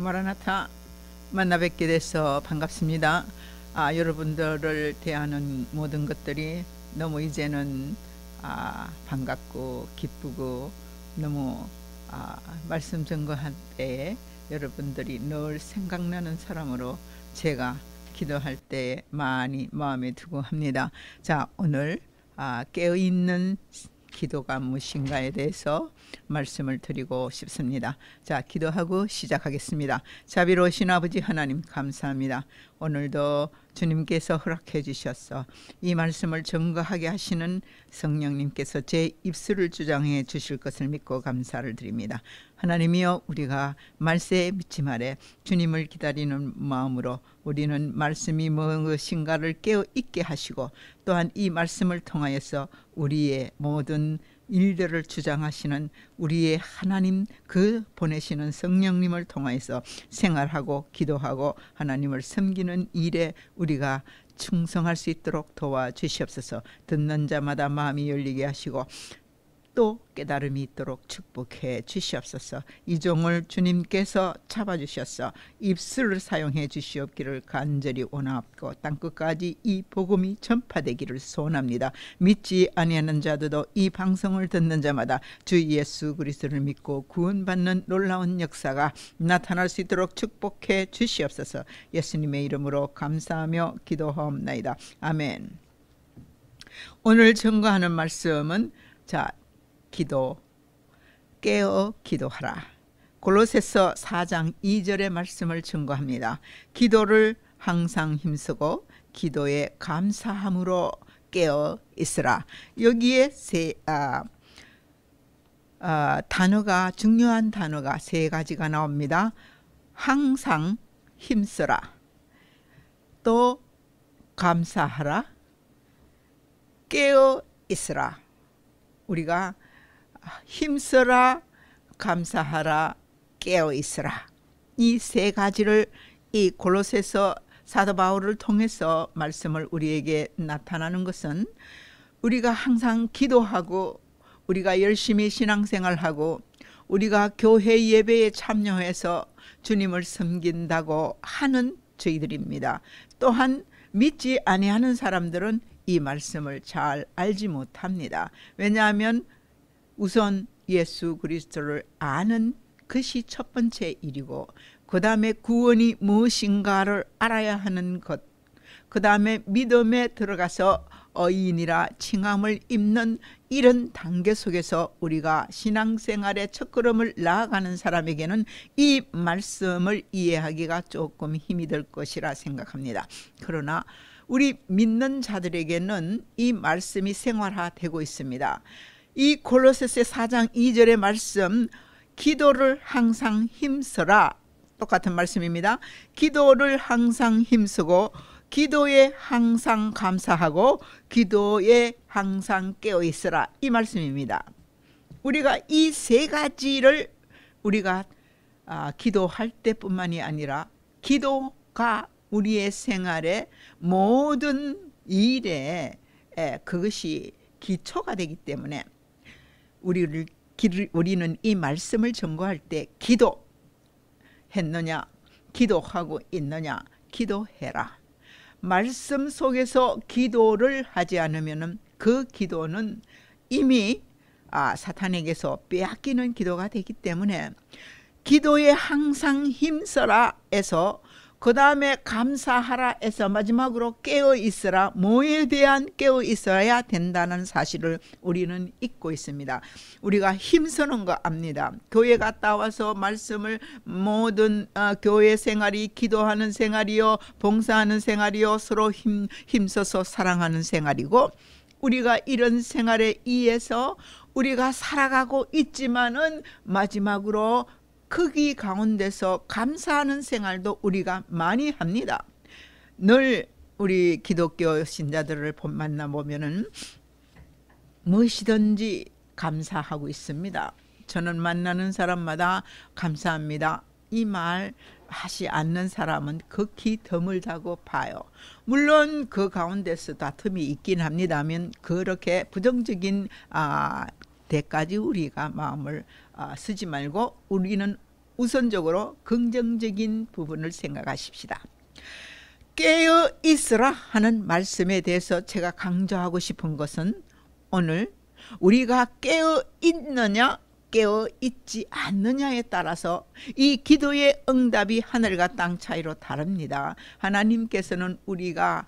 마라나타 만나 뵙게 돼서 반갑습니다. 아, 여러분들을 대하는 모든 것들이 너무 이제는 아, 반갑고 기쁘고 너무 아, 말씀 증거할 때에 여러분들이 늘 생각나는 사람으로 제가 기도할 때 많이 마음에 두고 합니다. 자 오늘 아, 깨어있는 기도가 무엇인가에 대해서 말씀을 드리고 싶습니다. 자, 기도하고 시작하겠습니다. 자비로우신 아버지 하나님 감사합니다. 오늘도 주님께서 허락해 주셨어. 이 말씀을 증거하게 하시는 성령님께서 제 입술을 주장해 주실 것을 믿고 감사를 드립니다. 하나님이여 우리가 말세에 미침 아래 주님을 기다리는 마음으로 우리는 말씀이 무엇인가를 깨어 있게 하시고 또한 이 말씀을 통하여서 우리의 모든 인류를 주장하시는 우리의 하나님 그 보내시는 성령님을 통하여서 생활하고 기도하고 하나님을 섬기는 일에 우리가 충성할 수 있도록 도와주시옵소서 듣는 자마다 마음이 열리게 하시고 또 깨달음이 있도록 축복해 주시옵소서. 이종을 주님께서 잡아 주셔서 입술을 사용해 주시옵기를 간절히 원하옵고 땅 끝까지 이 복음이 전파되기를 소원합니다. 믿지 아니하는 자들도 이 방송을 듣는 자마다 주 예수 그리스도를 믿고 구원받는 놀라운 역사가 나타날 수 있도록 축복해 주시옵소서. 예수님의 이름으로 감사하며 기도하옵나이다. 아멘. 오늘 증거하는 말씀은 자 기도 깨어 기도하라. 골로새서 4장 2절의 말씀을 증거합니다. 기도를 항상 힘쓰고 기도에 감사함으로 깨어 있으라. 여기에 세 아, 아, 단어가 중요한 단어가 세 가지가 나옵니다. 항상 힘쓰라. 또 감사하라. 깨어 있으라. 우리가 힘써라, 감사하라, 깨어 있으라. 이 세 가지를 이 골로새서 사도 바울을 통해서 말씀을 우리에게 나타나는 것은 우리가 항상 기도하고 우리가 열심히 신앙생활하고 우리가 교회 예배에 참여해서 주님을 섬긴다고 하는 저희들입니다. 또한 믿지 아니하는 사람들은 이 말씀을 잘 알지 못합니다. 왜냐하면 우선 예수 그리스도를 아는 것이 첫 번째 일이고 그 다음에 구원이 무엇인가를 알아야 하는 것. 그 다음에 믿음에 들어가서 어인이라 칭함을 입는 이런 단계 속에서 우리가 신앙생활의 첫걸음을 나아가는 사람에게는 이 말씀을 이해하기가 조금 힘이 들 것이라 생각합니다. 그러나 우리 믿는 자들에게는 이 말씀이 생활화되고 있습니다. 이 골로새서 4장 2절의 말씀 기도를 항상 힘써라 똑같은 말씀입니다. 기도를 항상 힘쓰고 기도에 항상 감사하고 기도에 항상 깨어 있으라 이 말씀입니다. 우리가 이 세 가지를 우리가 아, 기도할 때뿐만이 아니라 기도가 우리의 생활의 모든 일에 에, 그것이 기초가 되기 때문에 우리를 우리는 이 말씀을 전거할 때 기도 했느냐 기도하고 있느냐 기도해라. 말씀 속에서 기도를 하지 않으면 그 기도는 이미 아, 사탄에게서 빼앗기는 기도가 되기 때문에 기도에 항상 힘써라 해서 그 다음에 감사하라 해서 마지막으로 깨어 있어라 뭐에 대한 깨어 있어야 된다는 사실을 우리는 잊고 있습니다. 우리가 힘쓰는 거 압니다. 교회 갔다 와서 말씀을 모든 어, 교회 생활이 기도하는 생활이요 봉사하는 생활이요 서로 힘, 힘써서 사랑하는 생활이고 우리가 이런 생활에 의해서 우리가 살아가고 있지만은 마지막으로 크기 가운데서 감사하는 생활도 우리가 많이 합니다. 늘 우리 기독교 신자들을 만나 보면은 무엇이든지 감사하고 있습니다. 저는 만나는 사람마다 감사합니다. 이 말 하지 않는 사람은 극히 드물다고 봐요. 물론 그 가운데서 다툼이 있긴 합니다면 그렇게 부정적인 아, 때까지 우리가 마음을 아, 쓰지 말고 우리는 우선적으로 긍정적인 부분을 생각하십시다. 깨어 있으라 하는 말씀에 대해서 제가 강조하고 싶은 것은 오늘 우리가 깨어 있느냐 깨어 있지 않느냐에 따라서 이 기도의 응답이 하늘과 땅 차이로 다릅니다. 하나님께서는 우리가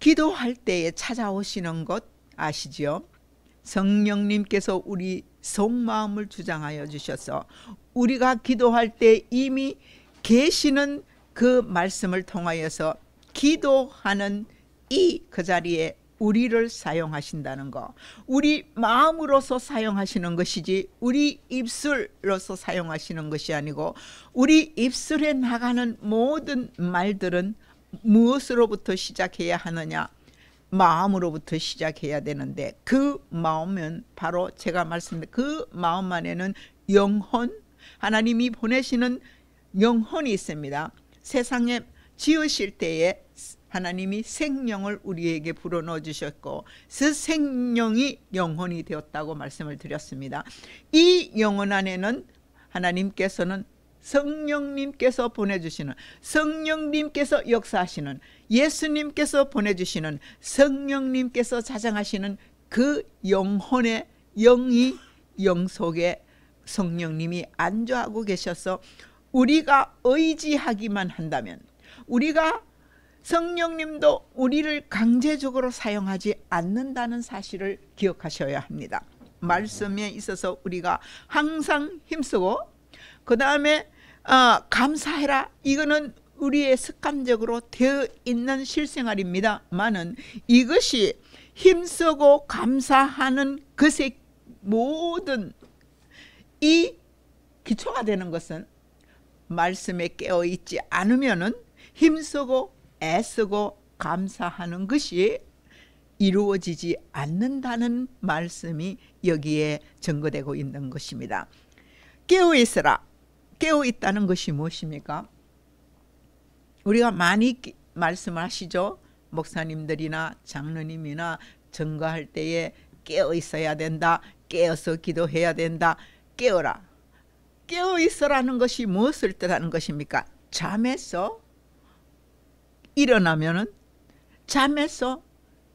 기도할 때에 찾아오시는 것 아시지요? 성령님께서 우리 속마음을 주장하여 주셔서 우리가 기도할 때 이미 계시는 그 말씀을 통하여서 기도하는 이 그 자리에 우리를 사용하신다는 거. 우리 마음으로서 사용하시는 것이지 우리 입술로서 사용하시는 것이 아니고 우리 입술에 나가는 모든 말들은 무엇으로부터 시작해야 하느냐? 마음으로부터 시작해야 되는데 그 마음은 바로 제가 말씀드린 그 마음 안에는 영혼 하나님이 보내시는 영혼이 있습니다. 세상에 지으실 때에 하나님이 생명을 우리에게 불어넣어 주셨고 그 생명이 영혼이 되었다고 말씀을 드렸습니다. 이 영혼 안에는 하나님께서는 성령님께서 보내주시는 성령님께서 역사하시는 예수님께서 보내주시는 성령님께서 자정하시는 그 영혼의 영이 영 속에 성령님이 안주하고 계셔서 우리가 의지하기만 한다면 우리가 성령님도 우리를 강제적으로 사용하지 않는다는 사실을 기억하셔야 합니다. 말씀에 있어서 우리가 항상 힘쓰고 그 다음에 어, 감사해라. 이거는 우리의 습관적으로 되어 있는 실생활입니다만은 이것이 힘쓰고 감사하는 것의 모든 이 기초가 되는 것은 말씀에 깨어 있지 않으면은 힘쓰고 애쓰고 감사하는 것이 이루어지지 않는다는 말씀이 여기에 증거되고 있는 것입니다. 깨어 있으라. 깨어 있다는 것이 무엇입니까? 우리가 많이 말씀하시죠. 목사님들이나 장로님이나 증거할 때에 깨어 있어야 된다. 깨어서 기도해야 된다. 깨어라. 깨어 있어라는 것이 무엇을 뜻하는 것입니까? 잠에서 일어나면은 잠에서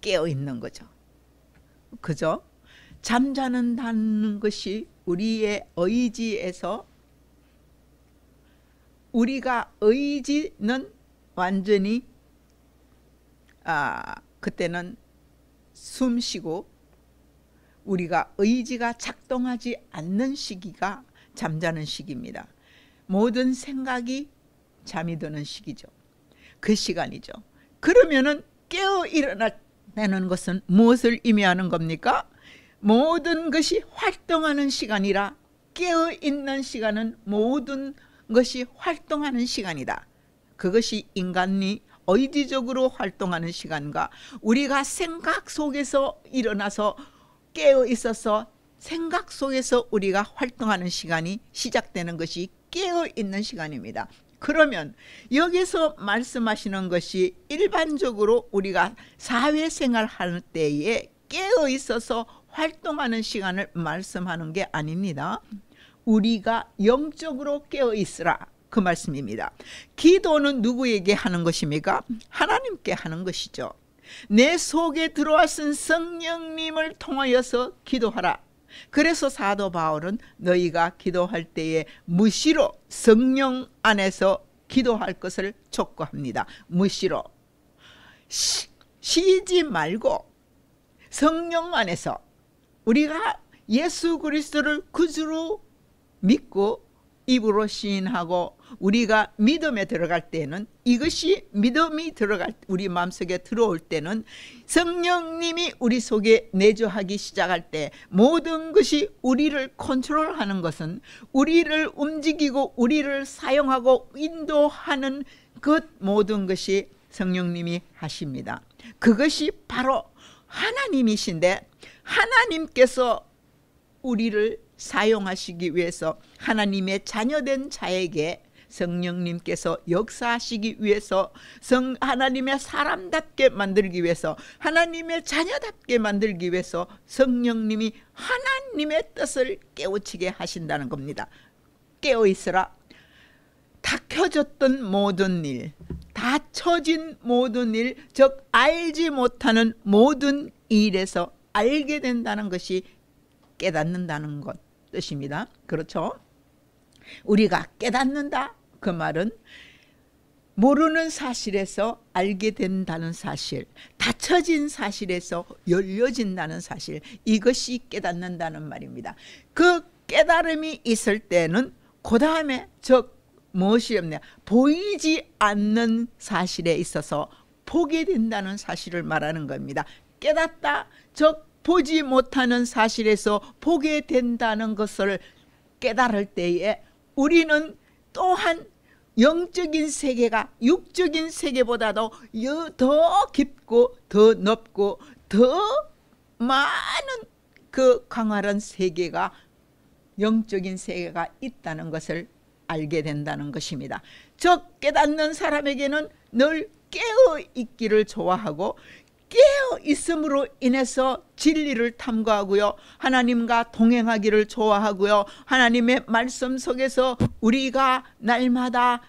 깨어 있는 거죠. 그죠? 잠자는 다는 것이 우리의 의지에서 우리가 의지는 완전히 아, 그때는 숨쉬고 우리가 의지가 작동하지 않는 시기가 잠자는 시기입니다. 모든 생각이 잠이 드는 시기죠. 그 시간이죠. 그러면은 깨어 일어나는 것은 무엇을 의미하는 겁니까? 모든 것이 활동하는 시간이라 깨어 있는 시간은 모든 것이 활동하는 시간이다. 그것이 인간이 의지적으로 활동하는 시간과 우리가 생각 속에서 일어나서 깨어 있어서 생각 속에서 우리가 활동하는 시간이 시작되는 것이 깨어 있는 시간입니다. 그러면 여기서 말씀하시는 것이 일반적으로 우리가 사회생활 할 때에 깨어 있어서 활동하는 시간을 말씀하는 게 아닙니다. 우리가 영적으로 깨어 있으라. 그 말씀입니다. 기도는 누구에게 하는 것입니까? 하나님께 하는 것이죠. 내 속에 들어왔은 성령님을 통하여서 기도하라. 그래서 사도 바울은 너희가 기도할 때에 무시로 성령 안에서 기도할 것을 촉구합니다. 무시로 쉬, 쉬지 말고 성령 안에서 우리가 예수 그리스도를 구주로 믿고 입으로 시인하고 우리가 믿음에 들어갈 때는 이것이 믿음이 들어갈 우리 마음속에 들어올 때는 성령님이 우리 속에 내주하기 시작할 때 모든 것이 우리를 컨트롤하는 것은 우리를 움직이고 우리를 사용하고 인도하는 것 모든 것이 성령님이 하십니다. 그것이 바로 하나님이신데 하나님께서 우리를 사용하시기 위해서 하나님의 자녀된 자에게 성령님께서 역사하시기 위해서 성 하나님의 사람답게 만들기 위해서 하나님의 자녀답게 만들기 위해서 성령님이 하나님의 뜻을 깨우치게 하신다는 겁니다. 깨어 있으라. 다 켜졌던 모든 일, 다 쳐진 모든 일, 즉 알지 못하는 모든 일에서 알게 된다는 것이 깨닫는다는 것. 뜻입니다. 그렇죠? 우리가 깨닫는다 그 말은 모르는 사실에서 알게 된다는 사실, 닫혀진 사실에서 열려진다는 사실, 이것이 깨닫는다는 말입니다. 그 깨달음이 있을 때는 그 다음에 즉 무엇이 없냐 보이지 않는 사실에 있어서 보게 된다는 사실을 말하는 겁니다. 깨닫다 즉 보지 못하는 사실에서 보게 된다는 것을 깨달을 때에 우리는 또한 영적인 세계가 육적인 세계보다도 더 깊고 더높고더 많은 그강활한 세계가 영적인 세계가 있다는 것을 알게 된다는 것입니다. 즉 깨닫는 사람에게는 늘 깨어 있기를 좋아하고 깨어 있음으로 인해서 진리를 탐구하고요. 하나님과 동행하기를 좋아하고요. 하나님의 말씀 속에서 우리가 날마다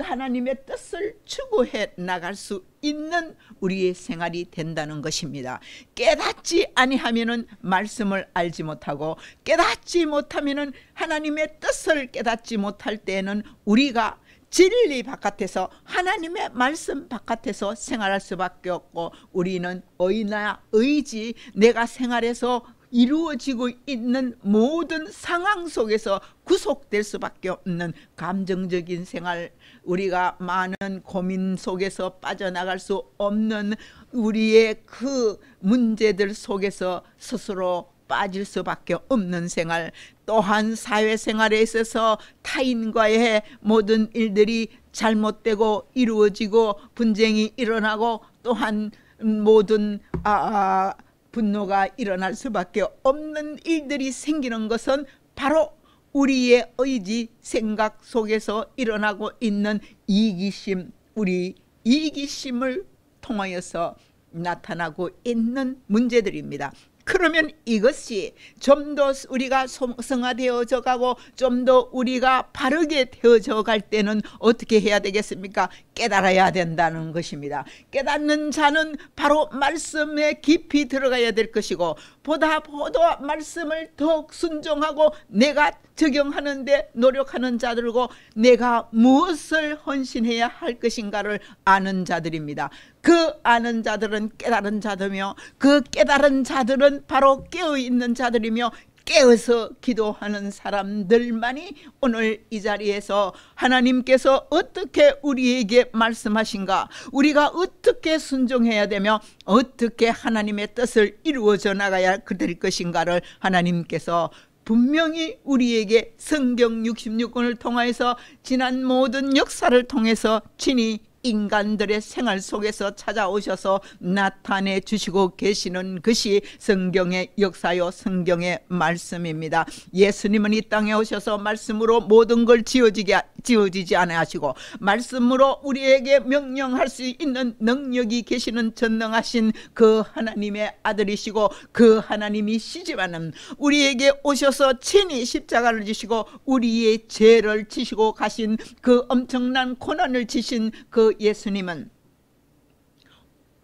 하나님의 뜻을 추구해 나갈 수 있는 우리의 생활이 된다는 것입니다. 깨닫지 아니하면은 말씀을 알지 못하고 깨닫지 못하면은 하나님의 뜻을 깨닫지 못할 때에는 우리가 진리 바깥에서 하나님의 말씀 바깥에서 생활할 수밖에 없고 우리는 의나 의지 내가 생활해서 이루어지고 있는 모든 상황 속에서 구속될 수밖에 없는 감정적인 생활 우리가 많은 고민 속에서 빠져나갈 수 없는 우리의 그 문제들 속에서 스스로 빠질 수밖에 없는 생활 또한 사회생활에 있어서 타인과의 모든 일들이 잘못되고 이루어지고 분쟁이 일어나고 또한 모든 아, 아, 분노가 일어날 수밖에 없는 일들이 생기는 것은 바로 우리의 의지 생각 속에서 일어나고 있는 이기심 우리 이기심을 통하여서 나타나고 있는 문제들입니다. 그러면 이것이 좀 더 우리가 성화되어져 가고 좀 더 우리가 바르게 되어져 갈 때는 어떻게 해야 되겠습니까? 깨달아야 된다는 것입니다. 깨닫는 자는 바로 말씀에 깊이 들어가야 될 것이고 보다 보다 말씀을 더욱 순종하고 내가 적용하는데 노력하는 자들고 내가 무엇을 헌신해야 할 것인가를 아는 자들입니다. 그 아는 자들은 깨달은 자들며 그 깨달은 자들은 바로 깨어있는 자들이며 깨어서 기도하는 사람들만이 오늘 이 자리에서 하나님께서 어떻게 우리에게 말씀하신가 우리가 어떻게 순종해야 되며 어떻게 하나님의 뜻을 이루어져 나가야 될 것인가를 하나님께서 분명히 우리에게 성경 66권을 통해서 지난 모든 역사를 통해서 친히 인간들의 생활 속에서 찾아오셔서 나타내 주시고 계시는 것이 성경의 역사요 성경의 말씀입니다. 예수님은 이 땅에 오셔서 말씀으로 모든 걸 지어지게 지워지지 않으시고 말씀으로 우리에게 명령할 수 있는 능력이 계시는 전능하신 그 하나님의 아들이시고 그 하나님이 시집하는 우리에게 오셔서 친히 십자가를 지시고 우리의 죄를 지시고 가신 그 엄청난 고난을 지신 그 예수님은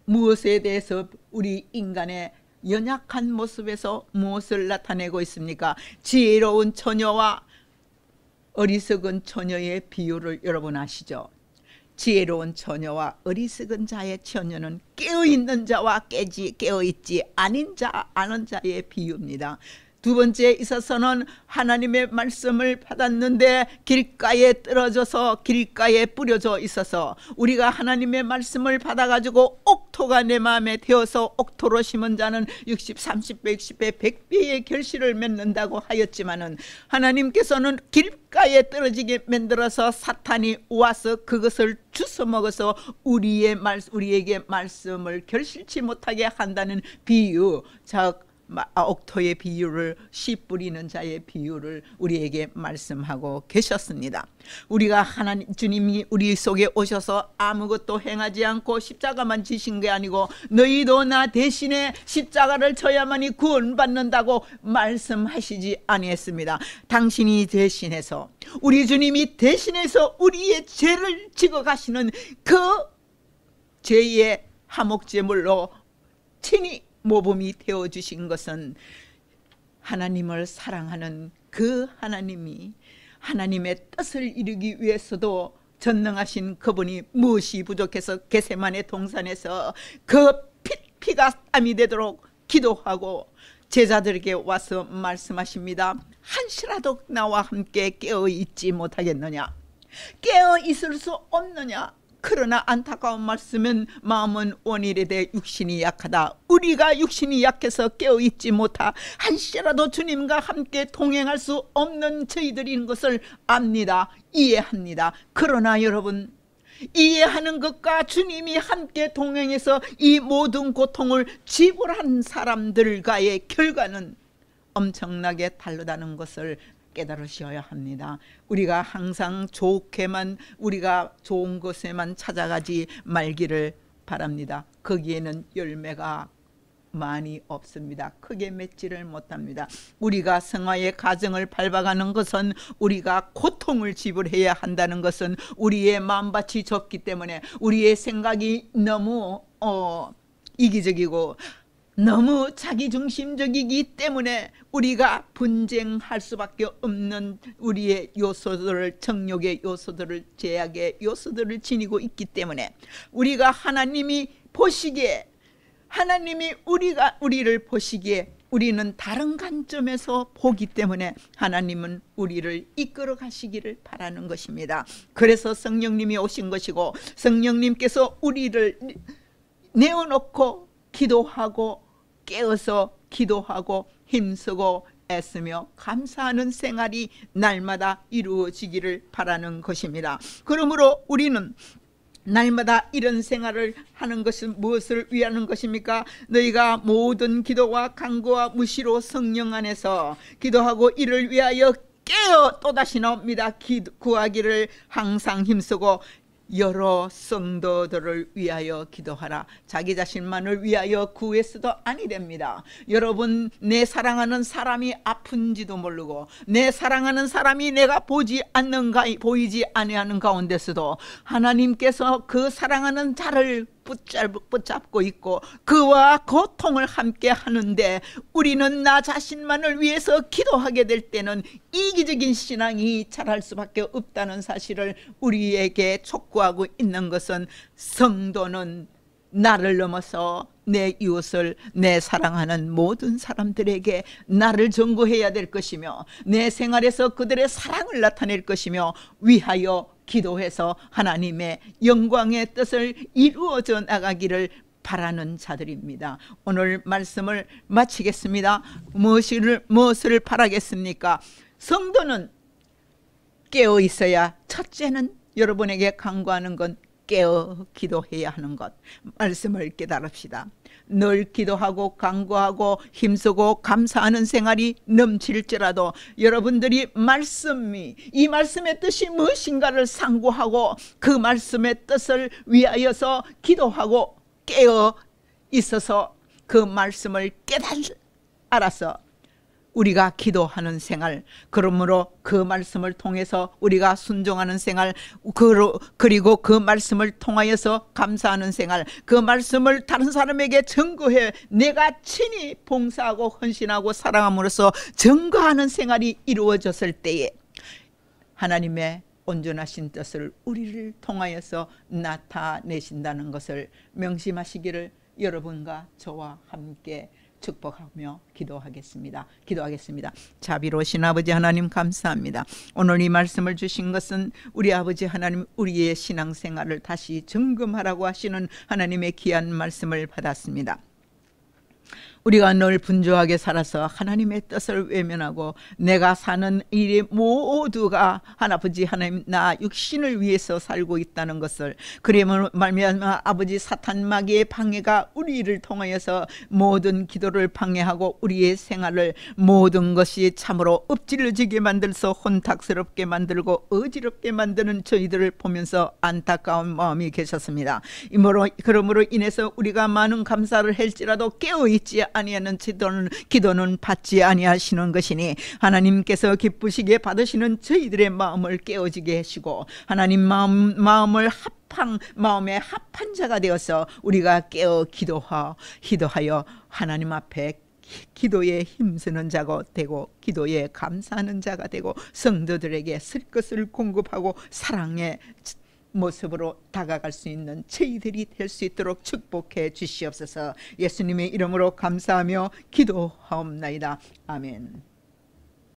무엇에 대해서 우리 인간의 연약한 모습에서 무엇을 나타내고 있습니까? 지혜로운 처녀와 어리석은 처녀의 비유를 여러분 아시죠? 지혜로운 처녀와 어리석은 자의 처녀는 깨어있는 자와 깨지 깨어있지 아닌 자 아는 자의 비유입니다. 두 번째 있어서는 하나님의 말씀을 받았는데 길가에 떨어져서 길가에 뿌려져 있어서 우리가 하나님의 말씀을 받아가지고 옥토가 내 마음에 되어서 옥토로 심은 자는 60, 3 0 1 1 0배 100배의 결실을 맺는다고 하였지만은 하나님께서는 길가에 떨어지게 만들어서 사탄이 와서 그것을 주워 먹어서 우리의 말 우리에게 말씀을 결실치 못하게 한다는 비유 즉 아, 옥토의 비유를 씨 뿌리는 자의 비유를 우리에게 말씀하고 계셨습니다. 우리가 하나님 주님이 우리 속에 오셔서 아무것도 행하지 않고 십자가만 지신 게 아니고 너희도 나 대신에 십자가를 져야만이 구원받는다고 말씀하시지 아니했습니다. 당신이 대신해서 우리 주님이 대신해서 우리의 죄를 지고 가시는 그 죄의 하목제물로 친히 모범이 되어 주신 것은 하나님을 사랑하는 그 하나님이 하나님의 뜻을 이루기 위해서도 전능하신 그분이 무엇이 부족해서 개세만의 동산에서 그 피가 땀이 되도록 기도하고 제자들에게 와서 말씀하십니다. 한시라도 나와 함께 깨어 있지 못하겠느냐? 깨어 있을 수 없느냐? 그러나 안타까운 말씀은 마음은 원일에 대해 육신이 약하다. 우리가 육신이 약해서 깨어있지 못하 한시라도 주님과 함께 동행할 수 없는 저희들인 것을 압니다. 이해합니다. 그러나 여러분 이해하는 것과 주님이 함께 동행해서 이 모든 고통을 지불한 사람들과의 결과는 엄청나게 다르다는 것을 깨달으셔야 합니다. 우리가 항상 좋게만 우리가 좋은 것에만 찾아가지 말기를 바랍니다. 거기에는 열매가 많이 없습니다. 크게 맺지를 못합니다. 우리가 생화의 가정을 밟아가는 것은 우리가 고통을 지불해야 한다는 것은 우리의 마음밭이 좁기 때문에 우리의 생각이 너무 어, 이기적이고 너무 자기중심적이기 때문에 우리가 분쟁할 수밖에 없는 우리의 요소들을 정욕의 요소들을 제약의 요소들을 지니고 있기 때문에 우리가 하나님이 보시기에 하나님이 우리가 우리를 보시기에 우리는 다른 관점에서 보기 때문에 하나님은 우리를 이끌어 가시기를 바라는 것입니다. 그래서 성령님이 오신 것이고 성령님께서 우리를 내어놓고 기도하고 깨어서 기도하고 힘쓰고 애쓰며 감사하는 생활이 날마다 이루어지기를 바라는 것입니다. 그러므로 우리는 날마다 이런 생활을 하는 것은 무엇을 위하는 것입니까? 너희가 모든 기도와 간구와 무시로 성령 안에서 기도하고 이를 위하여 깨어 또다시 놉니다. 구하기를 항상 힘쓰고 여러 성도들을 위하여 기도하라. 자기 자신만을 위하여 구했어도 아니됩니다. 여러분, 내 사랑하는 사람이 아픈지도 모르고, 내 사랑하는 사람이 내가 보지 않는가, 보이지 아니하는 가운데서도 하나님께서 그 사랑하는 자를 붙잡고 있고 그와 고통을 함께 하는데 우리는 나 자신만을 위해서 기도하게 될 때는 이기적인 신앙이 자랄 수밖에 없다는 사실을 우리에게 촉구하고 있는 것은 성도는 나를 넘어서 내 이웃을 내 사랑하는 모든 사람들에게 나를 전구해야 될 것이며 내 생활에서 그들의 사랑을 나타낼 것이며 위하여 기도해서 하나님의 영광의 뜻을 이루어져 나가기를 바라는 자들입니다. 오늘 말씀을 마치겠습니다. 무엇을, 무엇을 바라겠습니까? 성도는 깨어 있어야 첫째는 여러분에게 강구하는 건 깨어 기도해야 하는 것 말씀을 깨달읍시다. 늘 기도하고 간구하고 힘쓰고 감사하는 생활이 넘칠지라도 여러분들이 말씀이 이 말씀의 뜻이 무엇인가를 상고하고 그 말씀의 뜻을 위하여서 기도하고 깨어 있어서 그 말씀을 깨달 알아서 우리가 기도하는 생활, 그러므로 그 말씀을 통해서 우리가 순종하는 생활, 그리고 그 말씀을 통하여서 감사하는 생활, 그 말씀을 다른 사람에게 증거해 내가 친히 봉사하고 헌신하고 사랑함으로써 증거하는 생활이 이루어졌을 때에 하나님의 온전하신 뜻을 우리를 통하여서 나타내신다는 것을 명심하시기를 여러분과 저와 함께 축복하며 기도하겠습니다. 기도하겠습니다. 자비로우신 아버지 하나님 감사합니다. 오늘 이 말씀을 주신 것은 우리 아버지 하나님 우리의 신앙생활을 다시 점검하라고 하시는 하나님의 귀한 말씀을 받았습니다. 우리가 늘 분주하게 살아서 하나님의 뜻을 외면하고 내가 사는 일이 모두가 하나아버지 하나님 나 육신을 위해서 살고 있다는 것을 그림을 말미암아 아버지 사탄 마귀의 방해가 우리를 통하여서 모든 기도를 방해하고 우리의 생활을 모든 것이 참으로 엎질러지게 만들서 어 혼탁스럽게 만들고 어지럽게 만드는 저희들을 보면서 안타까운 마음이 계셨습니다. 이므로 그러므로 인해서 우리가 많은 감사를 할지라도 깨어 있지 아니하는지도는 기도는 받지 아니하시는 것이니 하나님께서 기쁘시게 받으시는 저희들의 마음을 깨어지게 하시고 하나님 마음, 마음을 합한 마음의 합한 자가 되어서 우리가 깨어 기도하 여 기도하여 하나님 앞에 기도에 힘쓰는 자가 되고 기도에 감사하는 자가 되고 성도들에게 쓸 것을 공급하고 사랑에 모습으로 다가갈 수 있는 저희들이 될 수 있도록 축복해 주시옵소서. 예수님의 이름으로 감사하며 기도하옵나이다. 아멘.